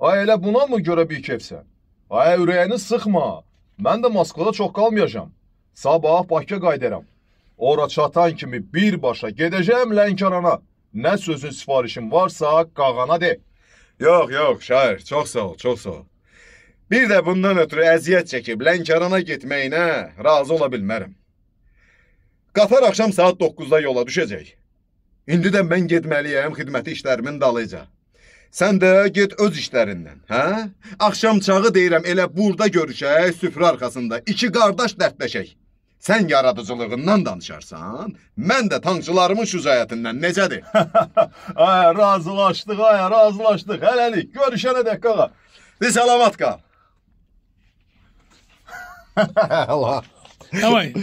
Ay elə buna mı görə bir kefsən? Ay ürəyini sıxma. Mən də Moskvada çox qalmayacam. Sabah Bakıya qayıdaram. Ora çatan kimi birbaşa gedəcəm Lənkərana. Nə sözün sifarişin varsa qağana de. Yox, yox, şair, çox sağ ol, çox sağ ol. Bir də bundan ötürü əziyyət çəkib Lənkərana getməyinə razı ola bilmərəm. Qatar axşam saat 9-da yola düşəcək. İndi də mən getməliyəm xidməti işlərimin dalıca. Sən də get öz işlərindən, hə? Axşam çağı deyirəm, elə burada görüşək, süfrə arxasında iki qardaş dərdləşək. Sən yaradıcılığından danışarsan, mən də tankçılarımın şücayətindən necədir? ay, razılaşdıq, ay, razılaşdıq. Hələlik, görüşənə dək qağa. Di salamat qal. Allah. Davay.